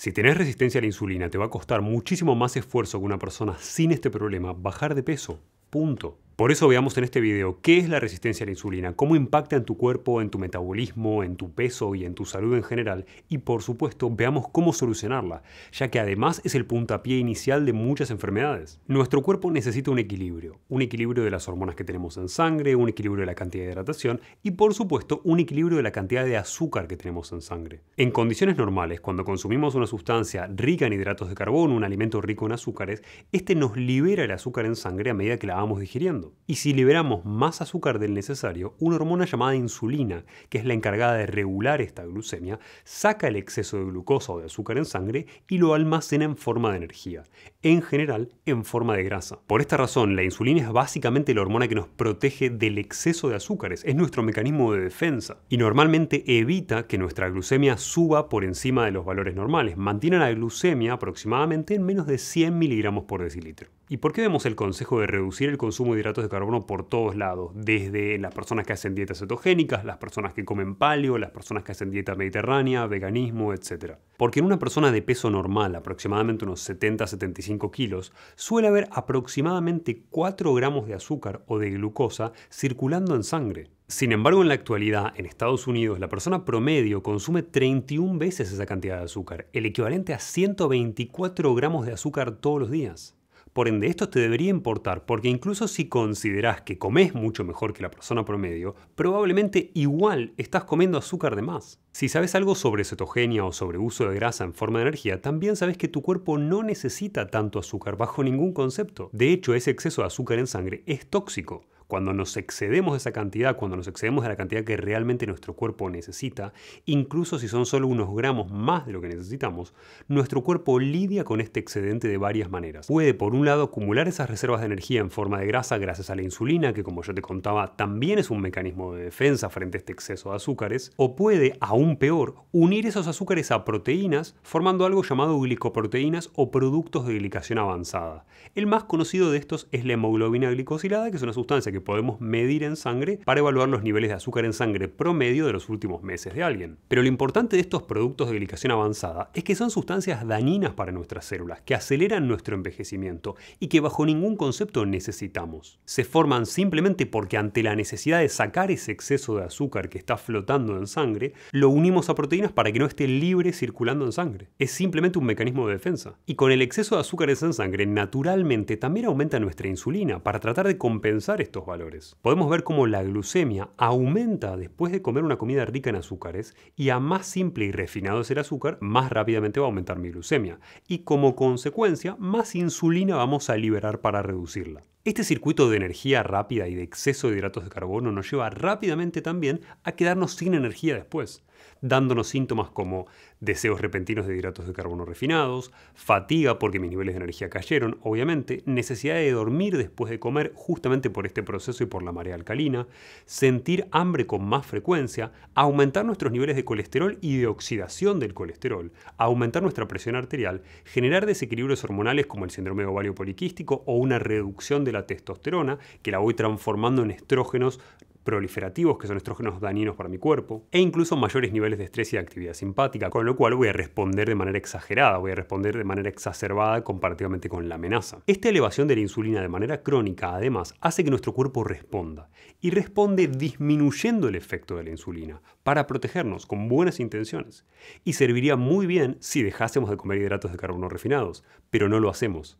Si tenés resistencia a la insulina, te va a costar muchísimo más esfuerzo que una persona sin este problema bajar de peso. Punto. Por eso veamos en este video qué es la resistencia a la insulina, cómo impacta en tu cuerpo, en tu metabolismo, en tu peso y en tu salud en general, y por supuesto veamos cómo solucionarla, ya que además es el puntapié inicial de muchas enfermedades. Nuestro cuerpo necesita un equilibrio, un equilibrio de las hormonas que tenemos en sangre, un equilibrio de la cantidad de hidratación y por supuesto un equilibrio de la cantidad de azúcar que tenemos en sangre. En condiciones normales, cuando consumimos una sustancia rica en hidratos de carbono, un alimento rico en azúcares, este nos libera el azúcar en sangre a medida que la vamos digiriendo. Y si liberamos más azúcar del necesario, una hormona llamada insulina, que es la encargada de regular esta glucemia, saca el exceso de glucosa o de azúcar en sangre y lo almacena en forma de energía, en general en forma de grasa. Por esta razón, la insulina es básicamente la hormona que nos protege del exceso de azúcares, es nuestro mecanismo de defensa, y normalmente evita que nuestra glucemia suba por encima de los valores normales, mantiene la glucemia aproximadamente en menos de 100 miligramos por decilitro. ¿Y por qué vemos el consejo de reducir el consumo de hidratos de carbono por todos lados? Desde las personas que hacen dietas cetogénicas, las personas que comen paleo, las personas que hacen dieta mediterránea, veganismo, etc. Porque en una persona de peso normal, aproximadamente unos 70-75 kilos, suele haber aproximadamente 4 gramos de azúcar o de glucosa circulando en sangre. Sin embargo, en la actualidad, en Estados Unidos, la persona promedio consume 31 veces esa cantidad de azúcar, el equivalente a 124 gramos de azúcar todos los días. Por ende, esto te debería importar, porque incluso si consideras que comes mucho mejor que la persona promedio, probablemente igual estás comiendo azúcar de más. Si sabes algo sobre cetogenia o sobre uso de grasa en forma de energía, también sabes que tu cuerpo no necesita tanto azúcar bajo ningún concepto. De hecho, ese exceso de azúcar en sangre es tóxico. Cuando nos excedemos de esa cantidad, cuando nos excedemos de la cantidad que realmente nuestro cuerpo necesita, incluso si son solo unos gramos más de lo que necesitamos, nuestro cuerpo lidia con este excedente de varias maneras. Puede, por un lado, acumular esas reservas de energía en forma de grasa gracias a la insulina, que como yo te contaba, también es un mecanismo de defensa frente a este exceso de azúcares, o puede, aún peor, unir esos azúcares a proteínas, formando algo llamado glicoproteínas o productos de glicación avanzada. El más conocido de estos es la hemoglobina glicosilada, que es una sustancia que podemos medir en sangre para evaluar los niveles de azúcar en sangre promedio de los últimos meses de alguien. Pero lo importante de estos productos de glicación avanzada es que son sustancias dañinas para nuestras células, que aceleran nuestro envejecimiento y que bajo ningún concepto necesitamos. Se forman simplemente porque ante la necesidad de sacar ese exceso de azúcar que está flotando en sangre, lo unimos a proteínas para que no esté libre circulando en sangre. Es simplemente un mecanismo de defensa. Y con el exceso de azúcares en sangre, naturalmente también aumenta nuestra insulina para tratar de compensar estos valores. Podemos ver cómo la glucemia aumenta después de comer una comida rica en azúcares y a más simple y refinado es el azúcar, más rápidamente va a aumentar mi glucemia y como consecuencia más insulina vamos a liberar para reducirla. Este circuito de energía rápida y de exceso de hidratos de carbono nos lleva rápidamente también a quedarnos sin energía después dándonos síntomas como deseos repentinos de hidratos de carbono refinados, fatiga porque mis niveles de energía cayeron, obviamente, necesidad de dormir después de comer justamente por este proceso y por la marea alcalina, sentir hambre con más frecuencia, aumentar nuestros niveles de colesterol y de oxidación del colesterol, aumentar nuestra presión arterial, generar desequilibrios hormonales como el síndrome de ovario poliquístico o una reducción de la testosterona, que la voy transformando en estrógenos proliferativos, que son estrógenos dañinos para mi cuerpo, e incluso mayores niveles de estrés y actividad simpática, con lo cual voy a responder de manera exagerada, voy a responder de manera exacerbada comparativamente con la amenaza. Esta elevación de la insulina de manera crónica, además, hace que nuestro cuerpo responda, y responde disminuyendo el efecto de la insulina, para protegernos con buenas intenciones, y serviría muy bien si dejásemos de comer hidratos de carbono refinados, pero no lo hacemos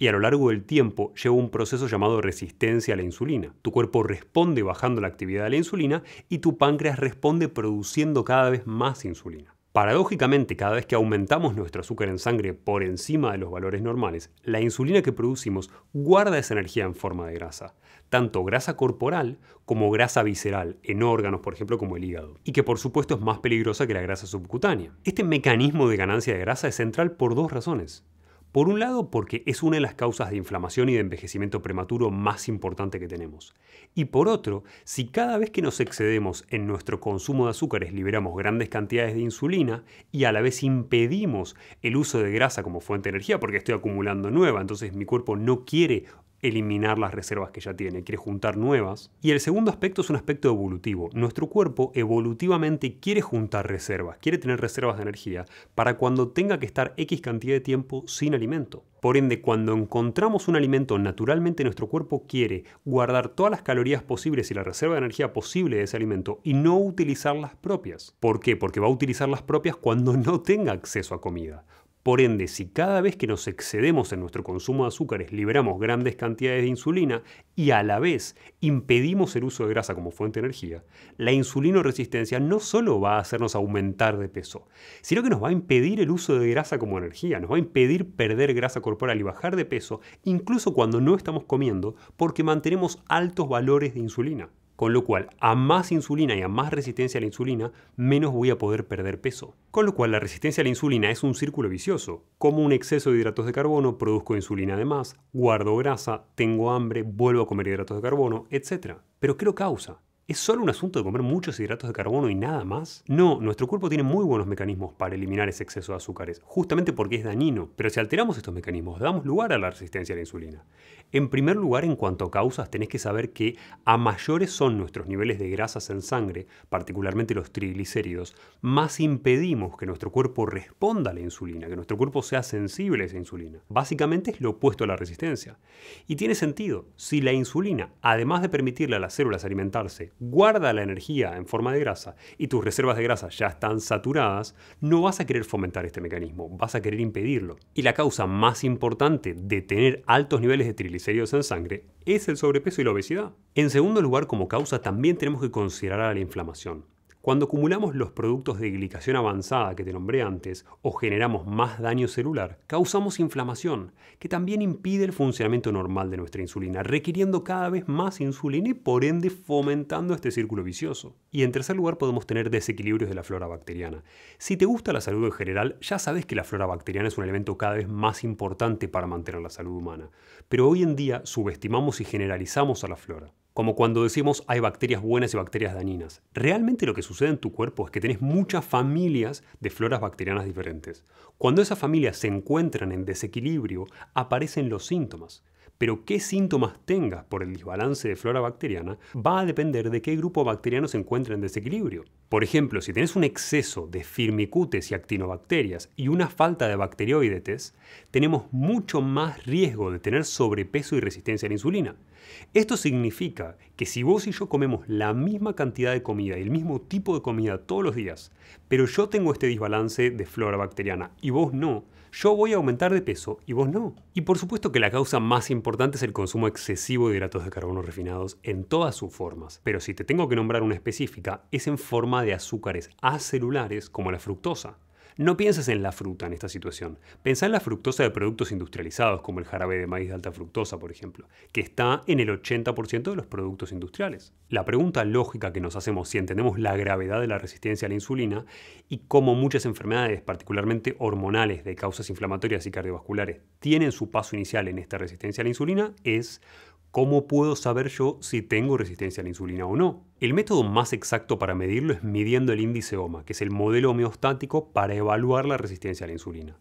y a lo largo del tiempo lleva un proceso llamado resistencia a la insulina. Tu cuerpo responde bajando la actividad de la insulina y tu páncreas responde produciendo cada vez más insulina. Paradójicamente, cada vez que aumentamos nuestro azúcar en sangre por encima de los valores normales, la insulina que producimos guarda esa energía en forma de grasa, tanto grasa corporal como grasa visceral, en órganos, por ejemplo, como el hígado, y que por supuesto es más peligrosa que la grasa subcutánea. Este mecanismo de ganancia de grasa es central por dos razones. Por un lado, porque es una de las causas de inflamación y de envejecimiento prematuro más importante que tenemos. Y por otro, si cada vez que nos excedemos en nuestro consumo de azúcares liberamos grandes cantidades de insulina y a la vez impedimos el uso de grasa como fuente de energía porque estoy acumulando nueva, entonces mi cuerpo no quiere eliminar las reservas que ya tiene, quiere juntar nuevas. Y el segundo aspecto es un aspecto evolutivo. Nuestro cuerpo evolutivamente quiere juntar reservas, quiere tener reservas de energía para cuando tenga que estar X cantidad de tiempo sin alimento. Por ende, cuando encontramos un alimento, naturalmente nuestro cuerpo quiere guardar todas las calorías posibles y la reserva de energía posible de ese alimento y no utilizar las propias. ¿Por qué? Porque va a utilizar las propias cuando no tenga acceso a comida. Por ende, si cada vez que nos excedemos en nuestro consumo de azúcares liberamos grandes cantidades de insulina y a la vez impedimos el uso de grasa como fuente de energía, la insulinoresistencia no solo va a hacernos aumentar de peso, sino que nos va a impedir el uso de grasa como energía, nos va a impedir perder grasa corporal y bajar de peso incluso cuando no estamos comiendo porque mantenemos altos valores de insulina. Con lo cual, a más insulina y a más resistencia a la insulina, menos voy a poder perder peso. Con lo cual, la resistencia a la insulina es un círculo vicioso. Como un exceso de hidratos de carbono, produzco insulina de más, guardo grasa, tengo hambre, vuelvo a comer hidratos de carbono, etc. Pero ¿qué lo causa? ¿Es solo un asunto de comer muchos hidratos de carbono y nada más? No, nuestro cuerpo tiene muy buenos mecanismos para eliminar ese exceso de azúcares, justamente porque es dañino, pero si alteramos estos mecanismos, damos lugar a la resistencia a la insulina. En primer lugar, en cuanto a causas, tenés que saber que a mayores son nuestros niveles de grasas en sangre, particularmente los triglicéridos, más impedimos que nuestro cuerpo responda a la insulina, que nuestro cuerpo sea sensible a esa insulina. Básicamente es lo opuesto a la resistencia. Y tiene sentido, si la insulina, además de permitirle a las células alimentarse, guarda la energía en forma de grasa y tus reservas de grasa ya están saturadas, no vas a querer fomentar este mecanismo, vas a querer impedirlo. Y la causa más importante de tener altos niveles de triglicéridos en sangre es el sobrepeso y la obesidad. En segundo lugar, como causa también tenemos que considerar a la inflamación. Cuando acumulamos los productos de glicación avanzada que te nombré antes o generamos más daño celular, causamos inflamación, que también impide el funcionamiento normal de nuestra insulina, requiriendo cada vez más insulina y por ende fomentando este círculo vicioso. Y en tercer lugar podemos tener desequilibrios de la flora bacteriana. Si te gusta la salud en general, ya sabes que la flora bacteriana es un elemento cada vez más importante para mantener la salud humana, pero hoy en día subestimamos y generalizamos a la flora. Como cuando decimos hay bacterias buenas y bacterias dañinas. Realmente lo que sucede en tu cuerpo es que tenés muchas familias de floras bacterianas diferentes. Cuando esas familias se encuentran en desequilibrio, aparecen los síntomas. Pero qué síntomas tengas por el desbalance de flora bacteriana va a depender de qué grupo bacteriano se encuentra en desequilibrio. Por ejemplo, si tenés un exceso de firmicutes y actinobacterias y una falta de bacterioidetes, tenemos mucho más riesgo de tener sobrepeso y resistencia a la insulina. Esto significa que si vos y yo comemos la misma cantidad de comida y el mismo tipo de comida todos los días, pero yo tengo este desbalance de flora bacteriana y vos no, yo voy a aumentar de peso y vos no. Y por supuesto que la causa más importante es el consumo excesivo de hidratos de carbono refinados en todas sus formas, pero si te tengo que nombrar una específica, es en forma de azúcares acelulares como la fructosa. No pienses en la fruta en esta situación. Pensá en la fructosa de productos industrializados, como el jarabe de maíz de alta fructosa, por ejemplo, que está en el 80% de los productos industriales. La pregunta lógica que nos hacemos si entendemos la gravedad de la resistencia a la insulina y cómo muchas enfermedades, particularmente hormonales de causas inflamatorias y cardiovasculares, tienen su paso inicial en esta resistencia a la insulina es ¿Cómo puedo saber yo si tengo resistencia a la insulina o no? El método más exacto para medirlo es midiendo el índice OMA, que es el modelo homeostático para evaluar la resistencia a la insulina.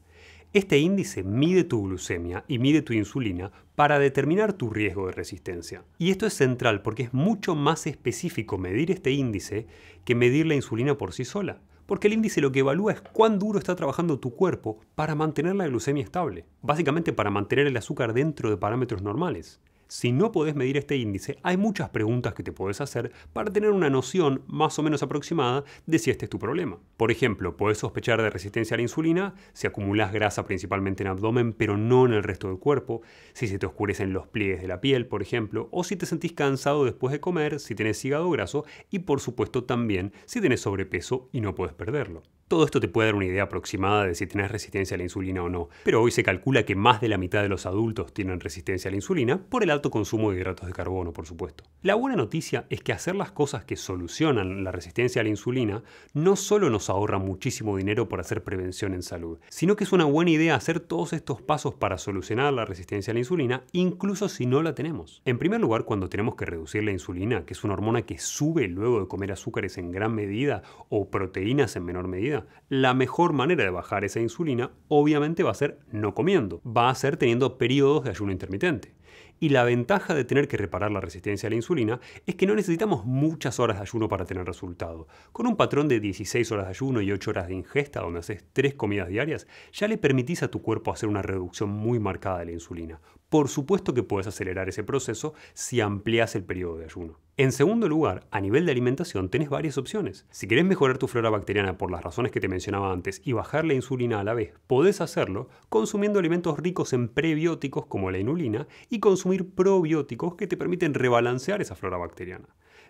Este índice mide tu glucemia y mide tu insulina para determinar tu riesgo de resistencia. Y esto es central porque es mucho más específico medir este índice que medir la insulina por sí sola porque el índice lo que evalúa es cuán duro está trabajando tu cuerpo para mantener la glucemia estable, básicamente para mantener el azúcar dentro de parámetros normales. Si no podés medir este índice, hay muchas preguntas que te puedes hacer para tener una noción más o menos aproximada de si este es tu problema. Por ejemplo, podés sospechar de resistencia a la insulina si acumulás grasa principalmente en abdomen, pero no en el resto del cuerpo, si se te oscurecen los pliegues de la piel, por ejemplo, o si te sentís cansado después de comer, si tenés hígado graso y por supuesto también si tenés sobrepeso y no podés perderlo. Todo esto te puede dar una idea aproximada de si tienes resistencia a la insulina o no, pero hoy se calcula que más de la mitad de los adultos tienen resistencia a la insulina por el alto consumo de hidratos de carbono, por supuesto. La buena noticia es que hacer las cosas que solucionan la resistencia a la insulina no solo nos ahorra muchísimo dinero por hacer prevención en salud, sino que es una buena idea hacer todos estos pasos para solucionar la resistencia a la insulina, incluso si no la tenemos. En primer lugar, cuando tenemos que reducir la insulina, que es una hormona que sube luego de comer azúcares en gran medida o proteínas en menor medida, la mejor manera de bajar esa insulina obviamente va a ser no comiendo, va a ser teniendo periodos de ayuno intermitente. Y la ventaja de tener que reparar la resistencia a la insulina es que no necesitamos muchas horas de ayuno para tener resultado. Con un patrón de 16 horas de ayuno y 8 horas de ingesta, donde haces 3 comidas diarias, ya le permitís a tu cuerpo hacer una reducción muy marcada de la insulina. Por supuesto que puedes acelerar ese proceso si amplias el periodo de ayuno. En segundo lugar, a nivel de alimentación tenés varias opciones. Si querés mejorar tu flora bacteriana por las razones que te mencionaba antes y bajar la insulina a la vez, podés hacerlo consumiendo alimentos ricos en prebióticos como la inulina y consumir probióticos que te permiten rebalancear esa flora bacteriana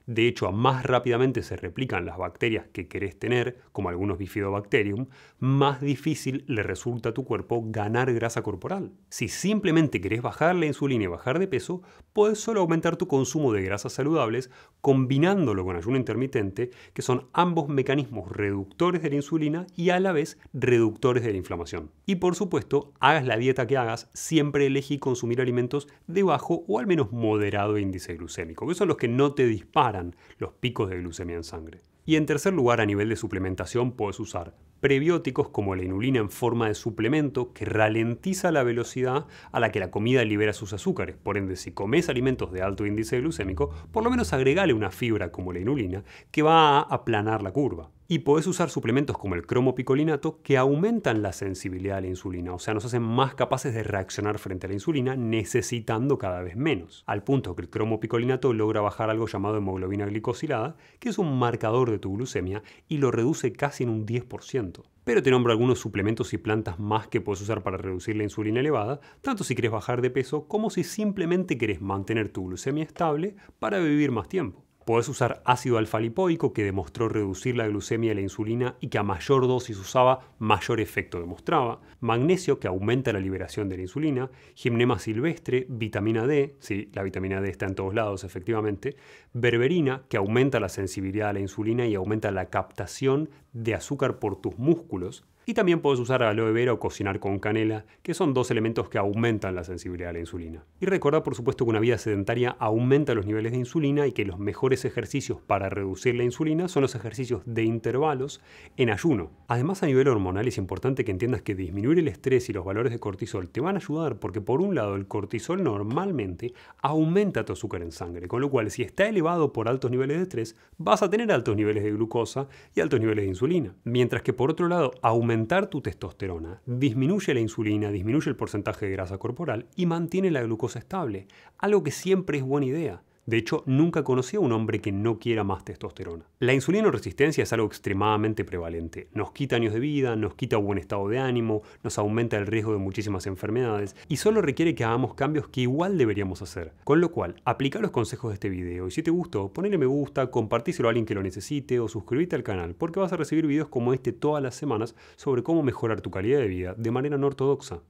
de hecho, más rápidamente se replican las bacterias que querés tener, como algunos bifidobacterium, más difícil le resulta a tu cuerpo ganar grasa corporal. Si simplemente querés bajar la insulina y bajar de peso, puedes solo aumentar tu consumo de grasas saludables combinándolo con ayuno intermitente, que son ambos mecanismos reductores de la insulina y a la vez reductores de la inflamación. Y por supuesto, hagas la dieta que hagas, siempre elegí consumir alimentos de bajo o al menos moderado índice glucémico, que son los que no te disparan los picos de glucemia en sangre. Y en tercer lugar, a nivel de suplementación, puedes usar prebióticos como la inulina en forma de suplemento que ralentiza la velocidad a la que la comida libera sus azúcares. Por ende, si comes alimentos de alto índice glucémico, por lo menos agregale una fibra como la inulina que va a aplanar la curva y podés usar suplementos como el cromopicolinato que aumentan la sensibilidad a la insulina, o sea, nos hacen más capaces de reaccionar frente a la insulina necesitando cada vez menos, al punto que el cromopicolinato logra bajar algo llamado hemoglobina glicosilada, que es un marcador de tu glucemia y lo reduce casi en un 10% pero te nombro algunos suplementos y plantas más que puedes usar para reducir la insulina elevada, tanto si quieres bajar de peso como si simplemente querés mantener tu glucemia estable para vivir más tiempo. Podés usar ácido alfa-lipoico, que demostró reducir la glucemia y la insulina y que a mayor dosis usaba, mayor efecto demostraba. Magnesio, que aumenta la liberación de la insulina. Gimnema silvestre, vitamina D, sí, la vitamina D está en todos lados, efectivamente. Berberina, que aumenta la sensibilidad a la insulina y aumenta la captación de azúcar por tus músculos. Y también puedes usar aloe vera o cocinar con canela, que son dos elementos que aumentan la sensibilidad a la insulina. Y recordar por supuesto que una vida sedentaria aumenta los niveles de insulina y que los mejores ejercicios para reducir la insulina son los ejercicios de intervalos en ayuno. Además a nivel hormonal es importante que entiendas que disminuir el estrés y los valores de cortisol te van a ayudar porque por un lado el cortisol normalmente aumenta tu azúcar en sangre, con lo cual si está elevado por altos niveles de estrés vas a tener altos niveles de glucosa y altos niveles de insulina. Mientras que por otro lado aumenta aumentar tu testosterona, disminuye la insulina, disminuye el porcentaje de grasa corporal y mantiene la glucosa estable, algo que siempre es buena idea. De hecho, nunca conocí a un hombre que no quiera más testosterona. La insulinoresistencia es algo extremadamente prevalente. Nos quita años de vida, nos quita buen estado de ánimo, nos aumenta el riesgo de muchísimas enfermedades y solo requiere que hagamos cambios que igual deberíamos hacer. Con lo cual, aplica los consejos de este video y si te gustó, ponle me gusta, compartíselo a alguien que lo necesite o suscríbete al canal porque vas a recibir videos como este todas las semanas sobre cómo mejorar tu calidad de vida de manera no ortodoxa.